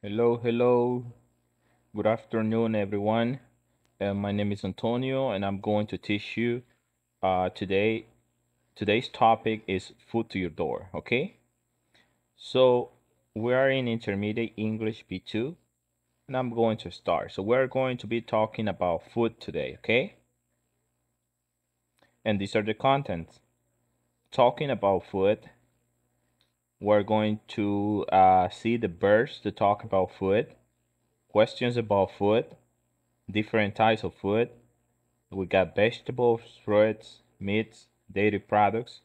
Hello, hello. Good afternoon, everyone. Uh, my name is Antonio, and I'm going to teach you uh, today. Today's topic is food to your door. Okay. So we are in intermediate English B2, and I'm going to start. So we're going to be talking about food today. Okay. And these are the contents. Talking about food, we're going to uh, see the birds to talk about food, questions about food, different types of food. We got vegetables, fruits, meats, dairy products,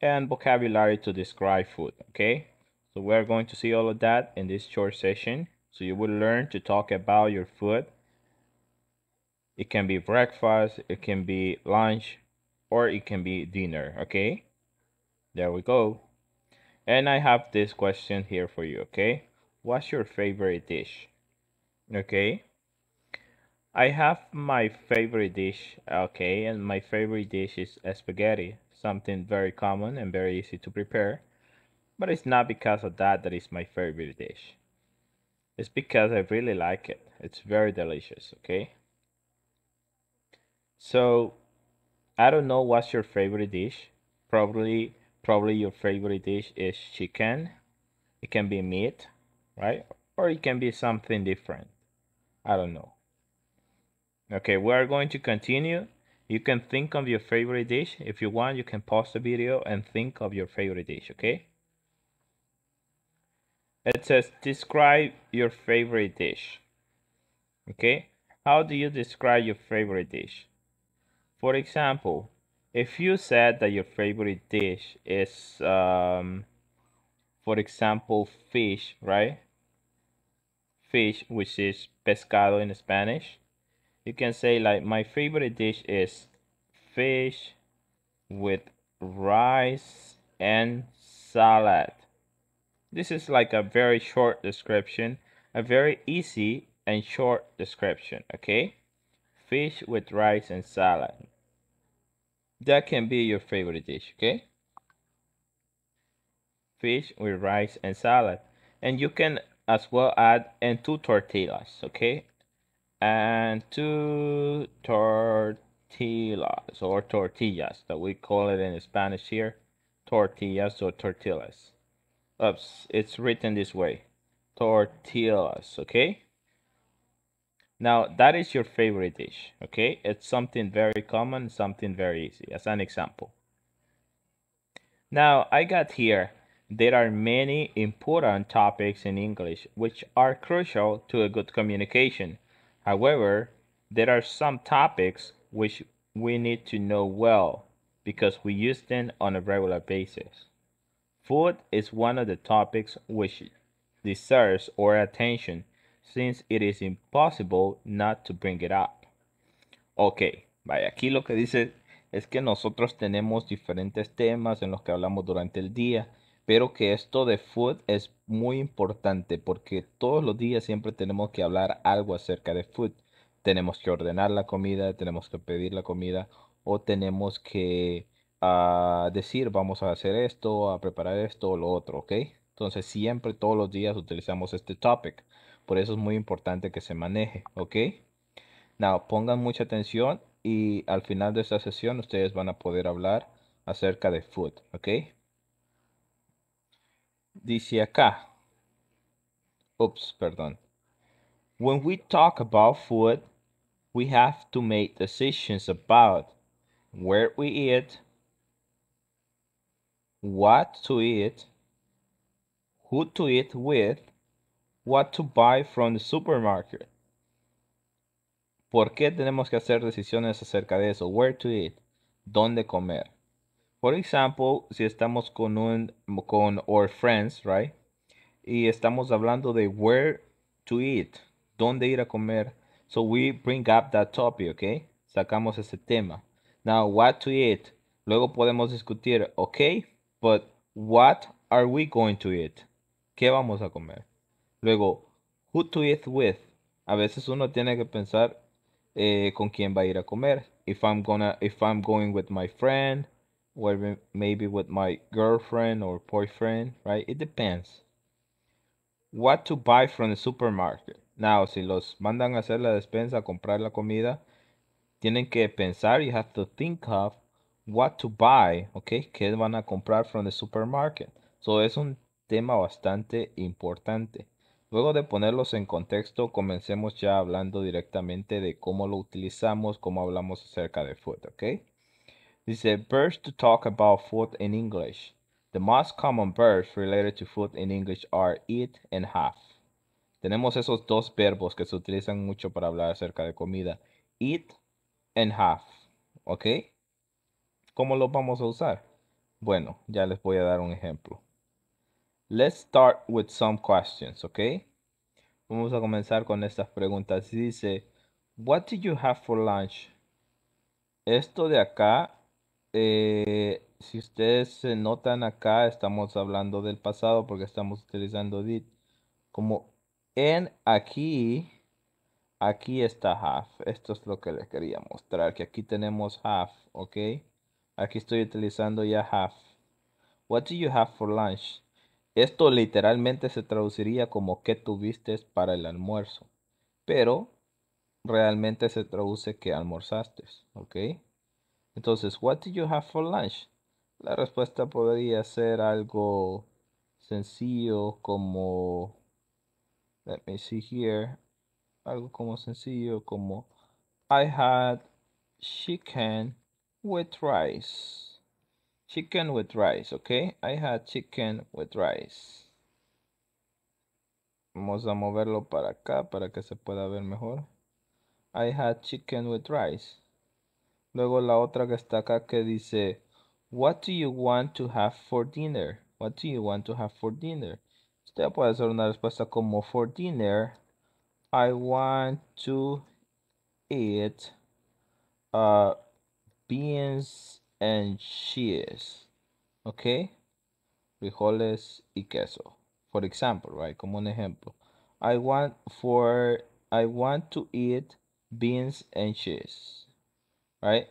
and vocabulary to describe food, okay? So we're going to see all of that in this short session. So you will learn to talk about your food. It can be breakfast, it can be lunch, or it can be dinner, okay? There we go. And I have this question here for you, okay? What's your favorite dish? Okay? I have my favorite dish, okay? And my favorite dish is spaghetti, something very common and very easy to prepare. But it's not because of that that it's my favorite dish. It's because I really like it. It's very delicious, okay? So, I don't know what's your favorite dish. Probably probably your favorite dish is chicken it can be meat right or it can be something different i don't know okay we are going to continue you can think of your favorite dish if you want you can pause the video and think of your favorite dish okay it says describe your favorite dish okay how do you describe your favorite dish for example if you said that your favorite dish is um, for example fish right fish which is pescado in spanish you can say like my favorite dish is fish with rice and salad this is like a very short description a very easy and short description okay fish with rice and salad that can be your favorite dish okay fish with rice and salad and you can as well add and two tortillas okay and two tortillas or tortillas that we call it in spanish here tortillas or tortillas Oops, it's written this way tortillas okay now, that is your favorite dish, okay? It's something very common, something very easy, as an example. Now, I got here, there are many important topics in English which are crucial to a good communication. However, there are some topics which we need to know well because we use them on a regular basis. Food is one of the topics which deserves our attention since it is impossible not to bring it up. Ok, vaya, aquí lo que dice es que nosotros tenemos diferentes temas en los que hablamos durante el día, pero que esto de food es muy importante porque todos los días siempre tenemos que hablar algo acerca de food. Tenemos que ordenar la comida, tenemos que pedir la comida o tenemos que ah, decir vamos a hacer esto, a preparar esto o lo otro, ¿ok? Entonces siempre todos los días utilizamos este topic. Por eso es muy importante que se maneje, ¿ok? Now, pongan mucha atención y al final de esta sesión ustedes van a poder hablar acerca de food, ¿ok? Dice acá. Oops, perdón. When we talk about food, we have to make decisions about where we eat, what to eat, who to eat with, what to buy from the supermarket. ¿Por qué tenemos que hacer decisiones acerca de eso? Where to eat, dónde comer. Por ejemplo, si estamos con un con our friends, right? Y estamos hablando de where to eat, dónde ir a comer. So we bring up that topic, okay? Sacamos ese tema. Now, what to eat. Luego podemos discutir, okay, but what are we going to eat? ¿Qué vamos a comer? Luego, who to eat with. A veces uno tiene que pensar eh, con quién va a ir a comer. If I'm, gonna, if I'm going with my friend, or maybe with my girlfriend or boyfriend, right? It depends. What to buy from the supermarket. Now, si los mandan a hacer la despensa, a comprar la comida, tienen que pensar, you have to think of what to buy, okay? ¿Qué van a comprar from the supermarket? So, es un tema bastante importante. Luego de ponerlos en contexto, comencemos ya hablando directamente de cómo lo utilizamos, cómo hablamos acerca de food, ¿ok? Dice, verbs to talk about food in English. The most common verbs related to food in English are eat and have. Tenemos esos dos verbos que se utilizan mucho para hablar acerca de comida. Eat and have, ¿ok? ¿Cómo los vamos a usar? Bueno, ya les voy a dar un ejemplo. Let's start with some questions, okay? Vamos a comenzar con estas preguntas. Dice, What do you have for lunch? Esto de acá, eh, si ustedes se notan acá, estamos hablando del pasado porque estamos utilizando did. Como en aquí, aquí está half. Esto es lo que les quería mostrar, que aquí tenemos half, ¿ok? Aquí estoy utilizando ya half. What do you have for lunch? Esto literalmente se traduciría como ¿qué tuviste para el almuerzo? Pero realmente se traduce que almorzaste, ¿ok? Entonces, what did you have for lunch? La respuesta podría ser algo sencillo como, let me see here, algo como sencillo como, I had chicken with rice chicken with rice ok I had chicken with rice vamos a moverlo para acá para que se pueda ver mejor I had chicken with rice luego la otra que está acá que dice what do you want to have for dinner what do you want to have for dinner usted puede hacer una respuesta como for dinner I want to eat uh, beans and cheese. ¿Ok? Frijoles y queso. For example, right? Como un ejemplo. I want for I want to eat beans and cheese. Right?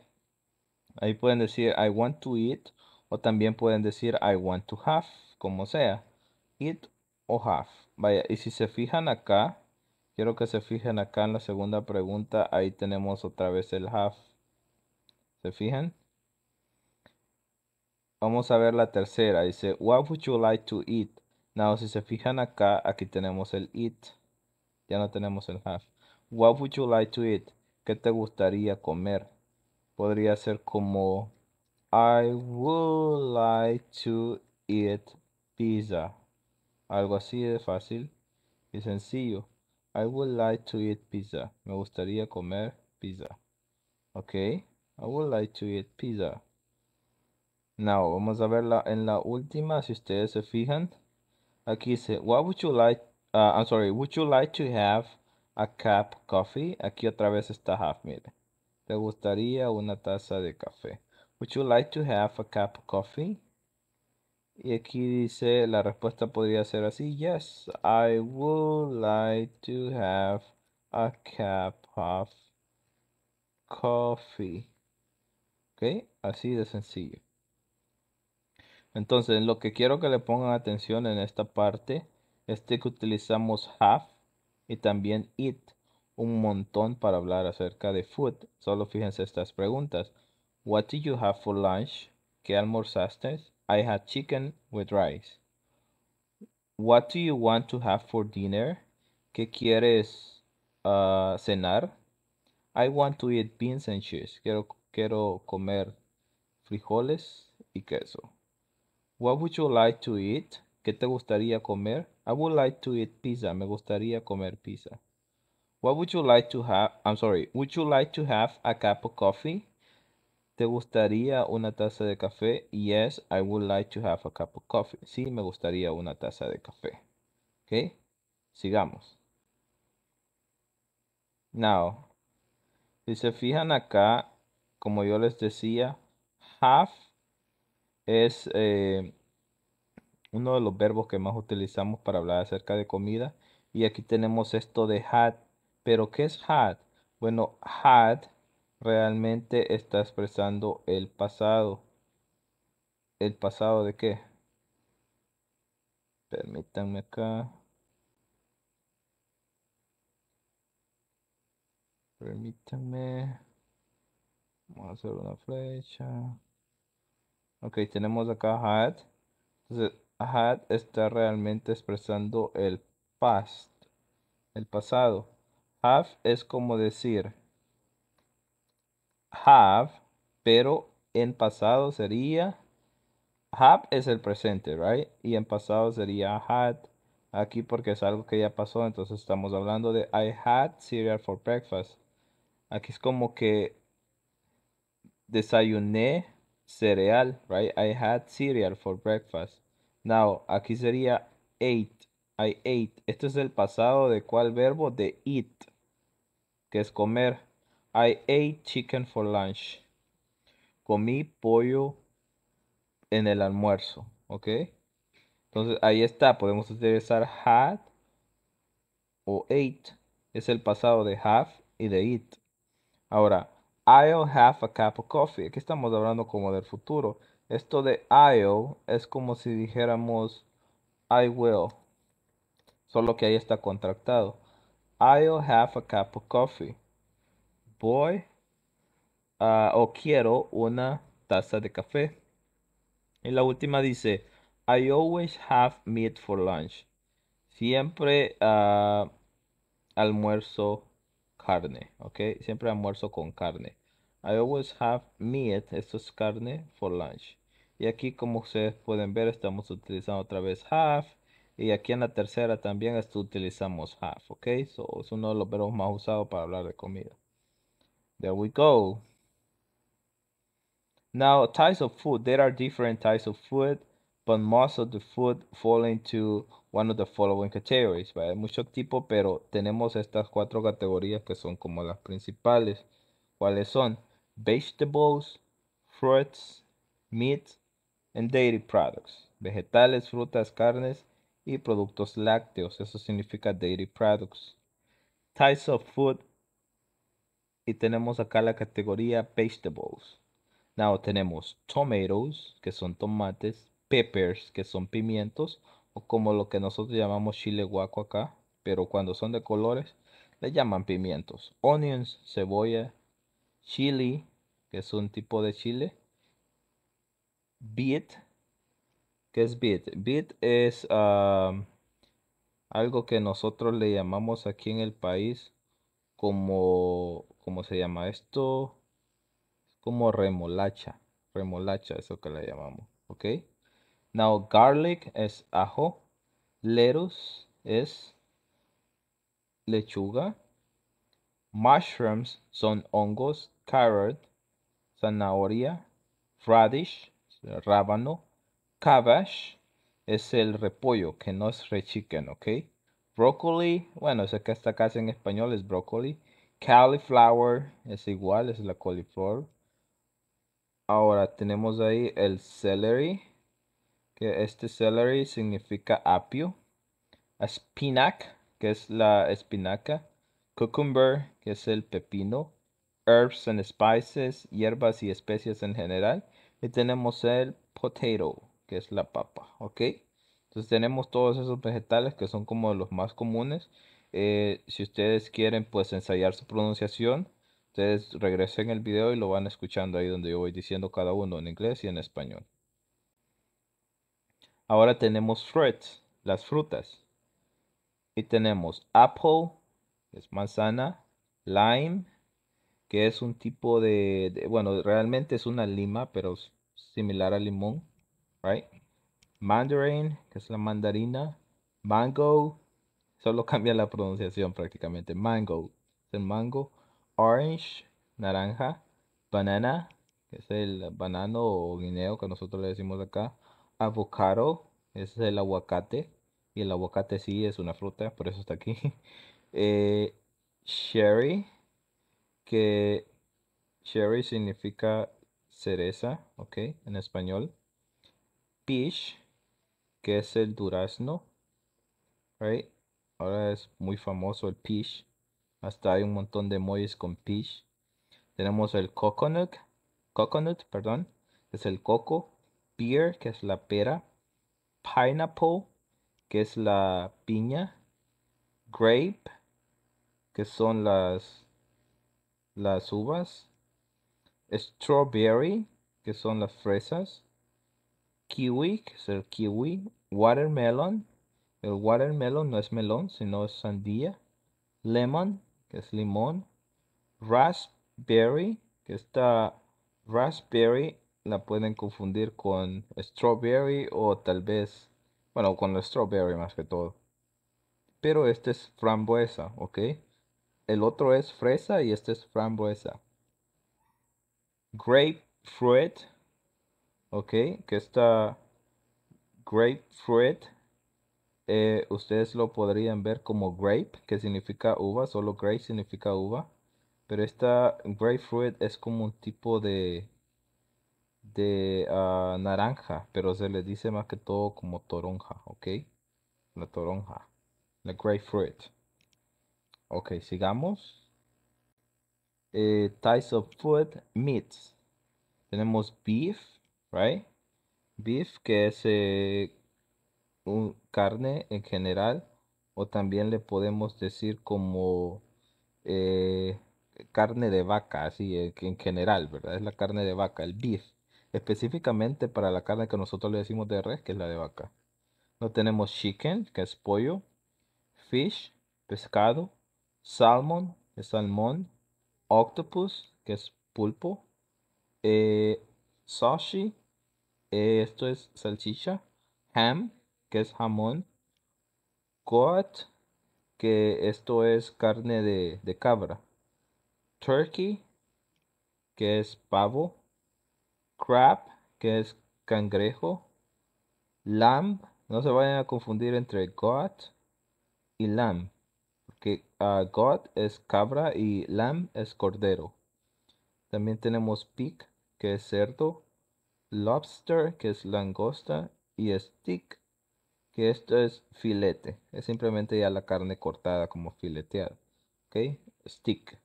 Ahí pueden decir I want to eat o también pueden decir I want to have, como sea. Eat o have. Vaya, y si se fijan acá, quiero que se fijen acá en la segunda pregunta, ahí tenemos otra vez el have. ¿Se fijan? Vamos a ver la tercera. Dice, what would you like to eat? Now, si se fijan acá, aquí tenemos el eat. Ya no tenemos el have. What would you like to eat? ¿Qué te gustaría comer? Podría ser como, I would like to eat pizza. Algo así de fácil y sencillo. I would like to eat pizza. Me gustaría comer pizza. Ok. I would like to eat pizza. Now, vamos a verla en la última, si ustedes se fijan. Aquí dice, what would you like, uh, I'm sorry, would you like to have a cup of coffee? Aquí otra vez está half, mire. ¿Te gustaría una taza de café? Would you like to have a cup of coffee? Y aquí dice, la respuesta podría ser así, yes, I would like to have a cup of coffee. ¿Ok? Así de sencillo. Entonces, lo que quiero que le pongan atención en esta parte es que utilizamos have y también eat un montón para hablar acerca de food. Solo fíjense estas preguntas. What do you have for lunch? ¿Qué almorzaste? I had chicken with rice. What do you want to have for dinner? ¿Qué quieres ah, cenar? I want to eat beans and cheese. quiero comer frijoles y queso. What would you like to eat? ¿Qué te gustaría comer? I would like to eat pizza. Me gustaría comer pizza. What would you like to have? I'm sorry. Would you like to have a cup of coffee? ¿Te gustaría una taza de café? Yes, I would like to have a cup of coffee. Sí, me gustaría una taza de café. ¿Ok? Sigamos. Now, si se fijan acá, como yo les decía, have es eh, uno de los verbos que más utilizamos para hablar acerca de comida. Y aquí tenemos esto de had. ¿Pero qué es had? Bueno, had realmente está expresando el pasado. ¿El pasado de qué? Permítanme acá. Permítanme. Vamos a hacer una flecha. Ok, tenemos acá had. Entonces, had está realmente expresando el past, el pasado. Have es como decir have, pero en pasado sería have es el presente, right? Y en pasado sería had. Aquí porque es algo que ya pasó, entonces estamos hablando de I had cereal for breakfast. Aquí es como que desayuné cereal, right? I had cereal for breakfast. Now, aquí sería ate. I ate. Esto es el pasado de cuál verbo? De eat, que es comer. I ate chicken for lunch. Comí pollo en el almuerzo, ¿ok? Entonces ahí está, podemos utilizar had o ate. Es el pasado de have y de eat. Ahora, I'll have a cup of coffee. Aquí estamos hablando como del futuro. Esto de I'll es como si dijéramos I will. Solo que ahí está contractado. I'll have a cup of coffee. Voy ah, o quiero una taza de café. Y la última dice, I always have meat for lunch. Siempre ah, almuerzo carne, ok? Siempre almuerzo con carne. I always have meat, esto es carne, for lunch. Y aquí como ustedes pueden ver estamos utilizando otra vez half, Y aquí en la tercera también esto utilizamos half, ok? eso es uno de los verbos más usados para hablar de comida. There we go. Now, types of food. There are different types of food, but most of the food fall into one of the following categories. Hay muchos tipos, pero tenemos estas cuatro categorías que son como las principales. ¿Cuáles son? Vegetables, fruits, meat, and dairy products. Vegetales, frutas, carnes y productos lácteos. Eso significa dairy products. Types of food. Y tenemos acá la categoría vegetables. Now tenemos tomatoes, que son tomates, peppers, que son pimientos, o como lo que nosotros llamamos chile guaco acá, pero cuando son de colores le llaman pimientos, onions, cebolla, chili, que es un tipo de chile, beet, que es beet. Beet es algo que nosotros le llamamos aquí en el país como, ¿cómo se llama esto? Como remolacha, remolacha, eso que le llamamos, ¿ok? Now garlic es ajo, lettuce es lechuga, mushrooms son hongos, carrot, zanahoria, radish, rábano, cabbage es el repollo, que no es rechiquen, ¿ok? Broccoli, bueno, sé que esta casa en español, es broccoli. Cauliflower es igual, es la coliflor. Ahora tenemos ahí el celery, que este celery significa apio, spinac que es la espinaca, cucumber, que es el pepino, herbs and spices, hierbas y especias en general, y tenemos el potato, que es la papa, ¿ok? Entonces tenemos todos esos vegetales que son como los más comunes. Eh, si ustedes quieren pues ensayar su pronunciación, ustedes regresen el video y lo van escuchando ahí donde yo voy diciendo cada uno en inglés y en español. Ahora tenemos fruits, las frutas. Y tenemos apple, que es manzana, lime, que es un tipo de, bueno, realmente es una lima, pero similar al limón, right? Mandarin, que es la mandarina, mango, solo cambia la pronunciación prácticamente, mango, es el mango, orange, naranja, banana, que es el banano o guineo que nosotros le decimos acá, avocado, es el aguacate, y el aguacate sí es una fruta, por eso está aquí. Eh, sherry, que sherry significa cereza, ok, en español. Peach, que es el durazno, right? Ahora es muy famoso el peach. Hasta hay un montón de moles con peach. Tenemos el coconut, coconut, perdón, es el coco que es la pera, pineapple, que es la piña, grape, que son las, las uvas, strawberry, que son las fresas, kiwi, que es el kiwi, watermelon, el watermelon no es melón, sino es sandía, lemon, que es limón, raspberry, que está raspberry la pueden confundir con strawberry o tal vez, bueno, con strawberry más que todo. Pero este es frambuesa, ¿ok? El otro es fresa y este es frambuesa. Grapefruit, ¿ok? Que esta grapefruit, eh, ustedes lo podrían ver como grape, que significa uva, solo grape significa uva. Pero esta grapefruit es como un tipo de de ah, naranja, pero se les dice más que todo como toronja, ¿ok? La toronja, la grapefruit. Ok, sigamos. Eh, types of food, meats. Tenemos beef, right? Beef que es eh, carne en general, o también le podemos decir como eh, carne de vaca, así eh, en general, ¿verdad? Es la carne de vaca, el beef específicamente para la carne que nosotros le decimos de res, que es la de vaca. No tenemos chicken, que es pollo, fish, pescado, salmon, que es salmón, octopus, que es pulpo, eh, sashi, esto es salchicha, ham, que es jamón, goat, que esto es carne de, de cabra, turkey, que es pavo, crab, que es cangrejo, lamb, no se vayan a confundir entre goat y lamb, porque a ah, es cabra y lamb es cordero. También tenemos pig, que es cerdo, lobster, que es langosta, y stick, que esto es filete, es simplemente ya la carne cortada como fileteada. Ok, stick.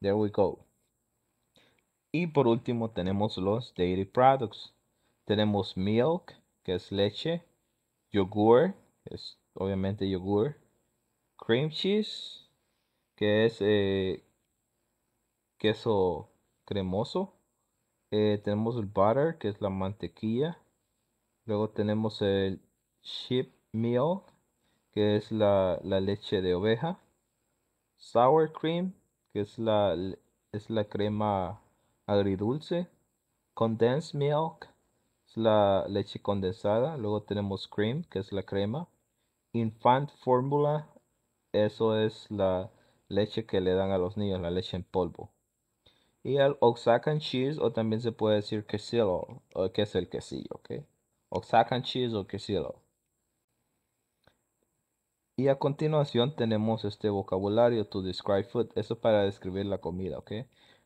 There we go. Y por último tenemos los dairy products. Tenemos milk, que es leche, yogur, que es obviamente yogur, cream cheese, que es eh, queso cremoso. Eh, tenemos el butter, que es la mantequilla. Luego tenemos el sheep milk, que es la, leche de oveja. Sour cream, que es la, es la crema agridulce, condensed milk, es la leche condensada. Luego tenemos cream, que es la crema. Infant formula, eso es la leche que le dan a los niños, la leche en polvo. Y el Oaxacan cheese, o también se puede decir quesillo, que es el quesillo, ¿ok? Oaxacan cheese o quesillo. Y a continuación tenemos este vocabulario, to describe food, eso para describir la comida, ¿ok?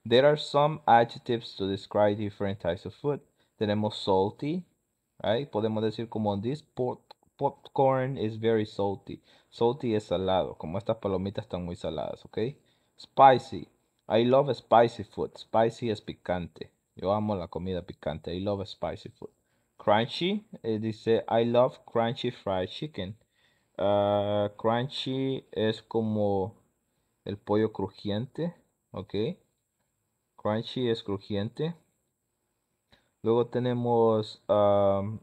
There are some adjectives to describe different types of food. Tenemos salty, right? Podemos decir como this popcorn is very salty. Salty es salado, como estas palomitas están muy saladas, ¿ok? Spicy. I love spicy food. Spicy es picante. Yo amo la comida picante. I love spicy food. Crunchy. Eh, dice, I love crunchy fried chicken. Ah, crunchy es como el pollo crujiente, ¿ok? crunchy, es crujiente. Luego tenemos um,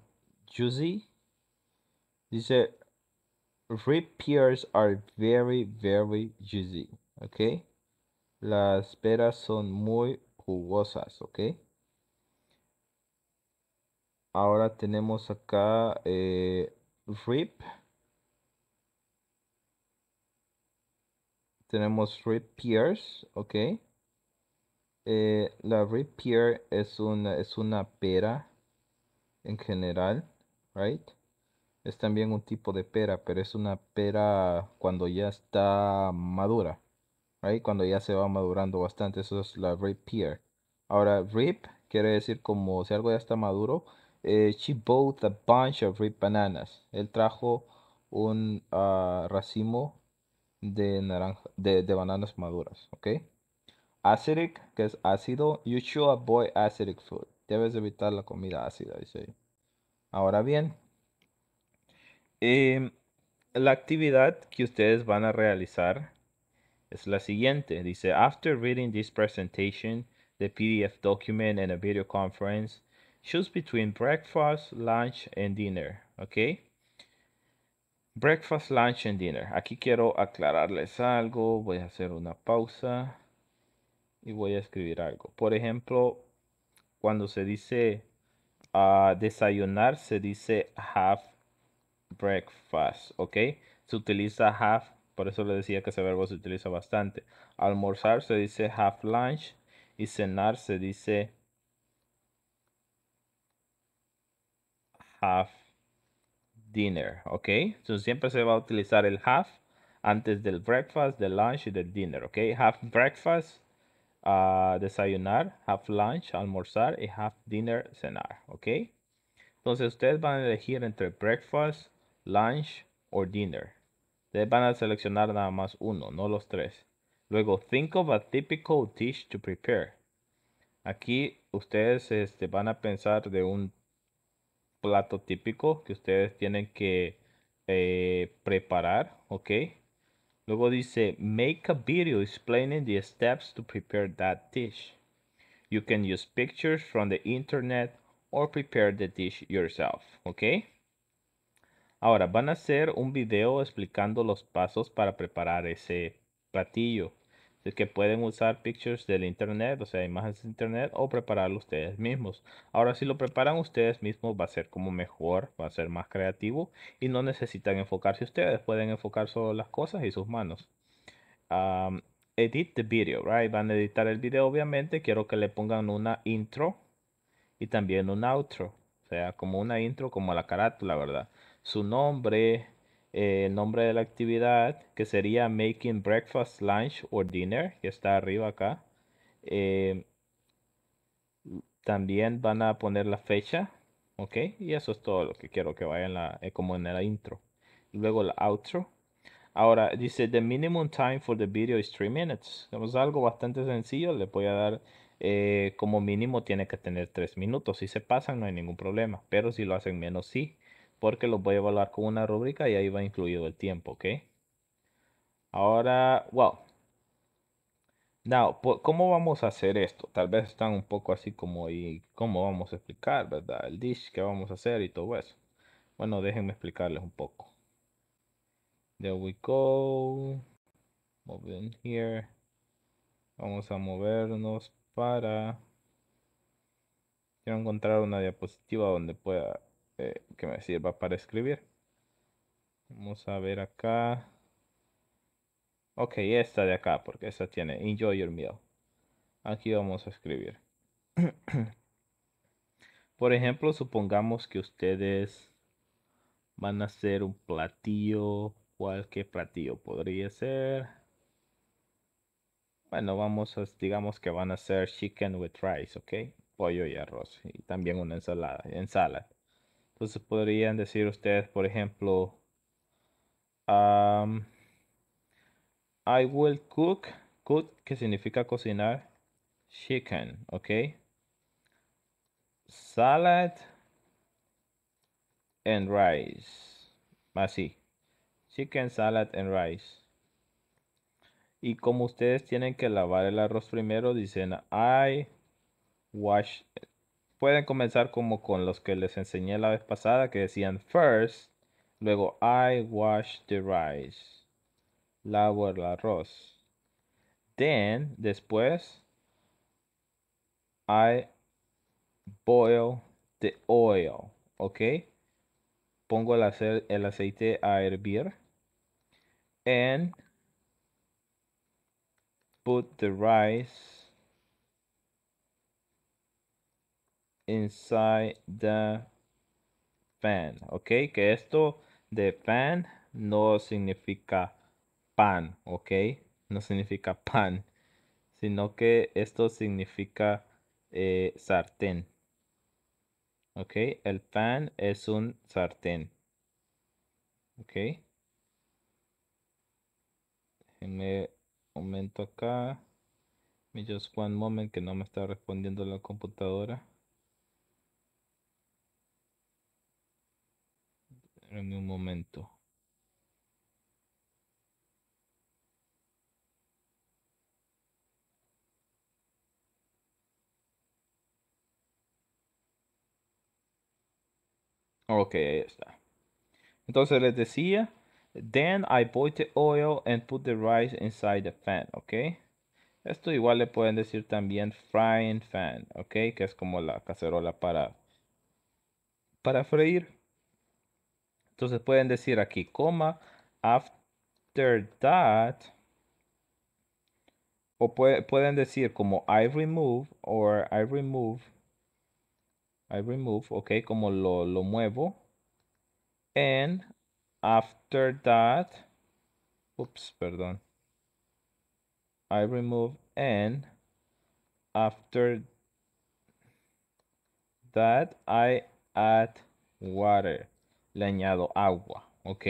Juicy. Dice, rip pears are very, very juicy. Ok. Las peras son muy jugosas. Ok. Ahora tenemos acá eh, rip Tenemos rip pears. Ok. Eh, la ripe pear es una, es una pera en general, right? Es también un tipo de pera, pero es una pera cuando ya está madura, right? Cuando ya se va madurando bastante, eso es la red pear. Ahora, rip quiere decir como si algo ya está maduro. Eh, she bought a bunch of ripe bananas. Él trajo un ah, racimo de naranja, de, de bananas maduras, ¿ok? acidic, que es ácido. You should avoid acidic food. Debes evitar la comida ácida, dice. Ahora bien, em, la actividad que ustedes van a realizar es la siguiente. Dice, after reading this presentation, the PDF document and a video conference, choose between breakfast, lunch and dinner, ¿ok? Breakfast, lunch and dinner. Aquí quiero aclararles algo. Voy a hacer una pausa y voy a escribir algo. Por ejemplo, cuando se dice ah, desayunar, se dice have breakfast, ¿ok? Se utiliza half por eso le decía que ese verbo se utiliza bastante. Almorzar se dice half lunch y cenar se dice have dinner, ¿ok? Entonces siempre se va a utilizar el have antes del breakfast, del lunch y del dinner, ¿ok? Have breakfast a desayunar, half lunch, almorzar y half dinner, cenar, ¿ok? Entonces ustedes van a elegir entre breakfast, lunch o dinner. Ustedes van a seleccionar nada más uno, no los tres. Luego, think of a typical dish to prepare. Aquí ustedes este, van a pensar de un plato típico que ustedes tienen que eh, preparar, ¿ok? Luego dice, make a video explaining the steps to prepare that dish. You can use pictures from the internet or prepare the dish yourself, ¿ok? Ahora, van a hacer un video explicando los pasos para preparar ese platillo. Es que pueden usar pictures del internet, o sea, imágenes de internet o prepararlo ustedes mismos. Ahora, si lo preparan ustedes mismos, va a ser como mejor, va a ser más creativo y no necesitan enfocarse ustedes, pueden enfocar solo las cosas y sus manos. edit the video, right? Van a editar el video, obviamente. Quiero que le pongan una intro y también un outro, o sea, como una intro, como la carátula, ¿verdad? Su nombre, eh, el nombre de la actividad, que sería Making Breakfast, Lunch or Dinner, que está arriba acá. Eh, también van a poner la fecha, ¿ok? Y eso es todo lo que quiero que vaya en la, eh, como en la intro. Luego la outro. Ahora dice, the minimum time for the video is three minutes. es algo bastante sencillo, le voy a dar como mínimo tiene que tener tres minutos. Si se pasan no hay ningún problema, pero si lo hacen menos sí porque los voy a evaluar con una rúbrica y ahí va incluido el tiempo, ¿ok? Ahora, wow. Now, ¿cómo vamos a hacer esto? Tal vez están un poco así como, ¿y cómo vamos a explicar, verdad? El dish, que vamos a hacer y todo eso? Bueno, déjenme explicarles un poco. There we go. Move in here. Vamos a movernos para... Quiero encontrar una diapositiva donde pueda eh, que me sirva para escribir. Vamos a ver acá. Ok, esta de acá, porque esta tiene Enjoy Your Meal. Aquí vamos a escribir. Por ejemplo, supongamos que ustedes van a hacer un platillo. Cualquier platillo podría ser. Bueno, vamos a, digamos que van a hacer chicken with rice, ¿ok? Pollo y arroz. Y también una ensalada, ensalada. Entonces podrían decir ustedes, por ejemplo, I will cook, cook que significa cocinar, chicken, ok. Salad and rice. Así. Chicken salad and rice. Y como ustedes tienen que lavar el arroz primero, dicen I wash pueden comenzar como con los que les enseñé la vez pasada, que decían first, luego I wash the rice, lavo el arroz. Then, después, I boil the oil, ¿ok? Pongo el, el aceite a hervir. And put the rice inside the pan Ok, que esto de pan no significa pan. Ok, no significa pan, sino que esto significa eh, sartén. Ok, el pan es un sartén. Ok. Déjenme momento acá. Me just one moment que no me está respondiendo la computadora. en un momento. Ok, ahí está. Entonces les decía, then I boil the oil and put the rice inside the pan, ok. Esto igual le pueden decir también frying fan ok, que es como la cacerola para, para freír. Entonces pueden decir aquí, coma, after that. O pueden decir como I remove or I remove. I remove, ok, como lo, lo muevo. And after that. Ups, perdón. I remove and after that I add water le añado agua, ¿ok?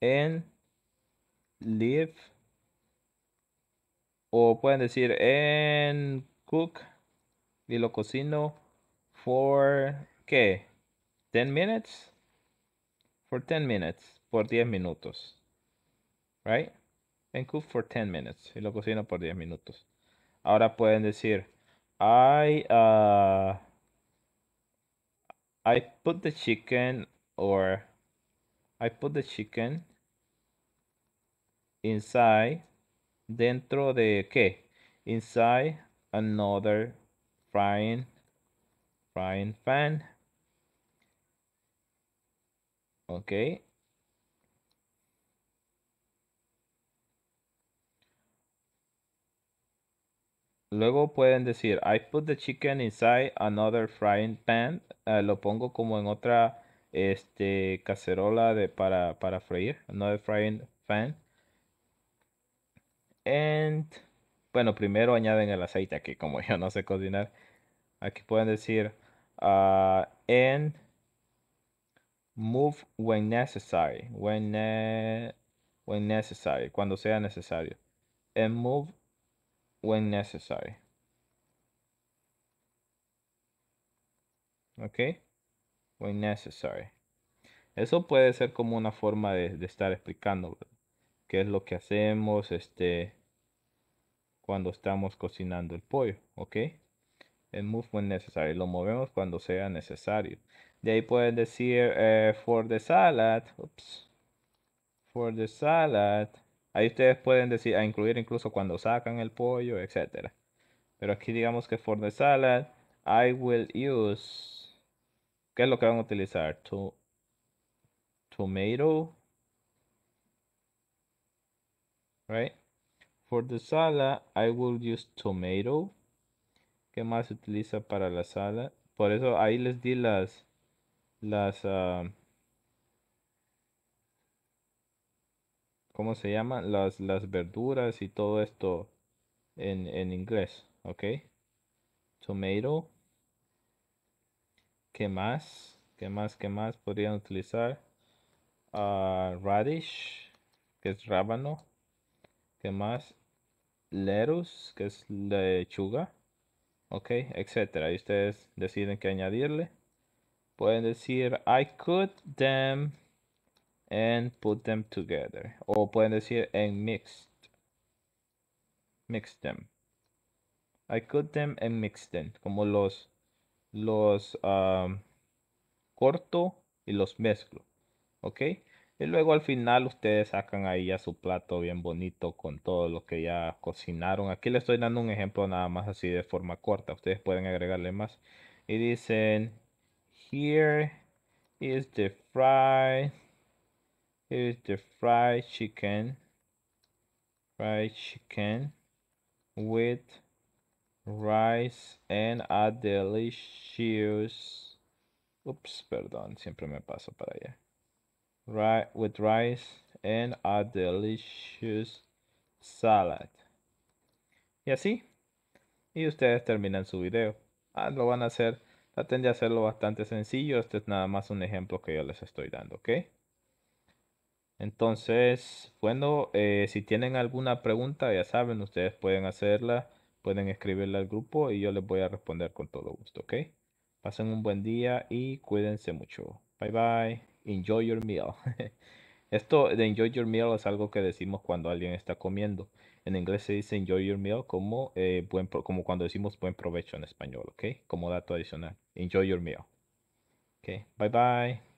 En live o pueden decir en cook y lo cocino for ¿qué? 10 minutes for 10 minutes por 10 minutos right and cook for 10 minutes y lo cocino por 10 minutos ahora pueden decir I uh, I put the chicken or I put the chicken inside dentro de qué? Inside another frying frying pan. Okay, Luego pueden decir, I put the chicken inside another frying pan. Eh, lo pongo como en otra este, cacerola de, para, para freír. Another frying pan. And, bueno, primero añaden el aceite aquí, como yo no sé cocinar. Aquí pueden decir, ah, and move when necessary. When, when necessary, cuando sea necesario. And move when necessary. ¿Ok? When necessary. Eso puede ser como una forma de, estar explicando qué es lo que hacemos este, cuando estamos cocinando el pollo. ¿Ok? El move when necessary. Lo movemos cuando sea necesario. De ahí pueden decir eh, for the salad. Oops. For the salad. Ahí ustedes pueden decir, a incluir incluso cuando sacan el pollo, etc. Pero aquí digamos que for the salad, I will use, ¿qué es lo que van a utilizar? To, tomato, right? For the salad, I will use tomato. ¿Qué más se utiliza para la salad? Por eso ahí les di las, las, ah, ¿cómo se llama? Las, verduras y todo esto en, inglés, ¿ok? Tomato. ¿Qué más? ¿Qué más? ¿Qué más podrían utilizar? Ah, radish, que es rábano. ¿Qué más? Lettuce, que es lechuga. Ok, etcétera. Y ustedes deciden qué añadirle. Pueden decir, I cut them and put them together. O pueden decir and mixed. Mix them. I cut them and mix them. Como los, los um, corto y los mezclo. ¿Ok? Y luego al final ustedes sacan ahí ya su plato bien bonito con todo lo que ya cocinaron. Aquí le estoy dando un ejemplo nada más así de forma corta. Ustedes pueden agregarle más. Y dicen, here is the fry Here este, is the fried chicken. Fried chicken with rice and a delicious. Oops, perdón, siempre me paso para allá. with rice and a delicious salad. Y así. Y ustedes terminan su video. Ah, lo van a hacer. Traten de hacerlo bastante sencillo. Este es nada más un ejemplo que yo les estoy dando, ¿ok? Entonces, bueno, eh, si tienen alguna pregunta, ya saben, ustedes pueden hacerla, pueden escribirla al grupo y yo les voy a responder con todo gusto, ¿ok? Pasen un buen día y cuídense mucho. Bye bye. Enjoy your meal. Esto de enjoy your meal es algo que decimos cuando alguien está comiendo. En inglés se dice enjoy your meal como, eh, como cuando decimos buen provecho en español, ¿ok? Como dato adicional. Enjoy your meal. Okay. bye bye.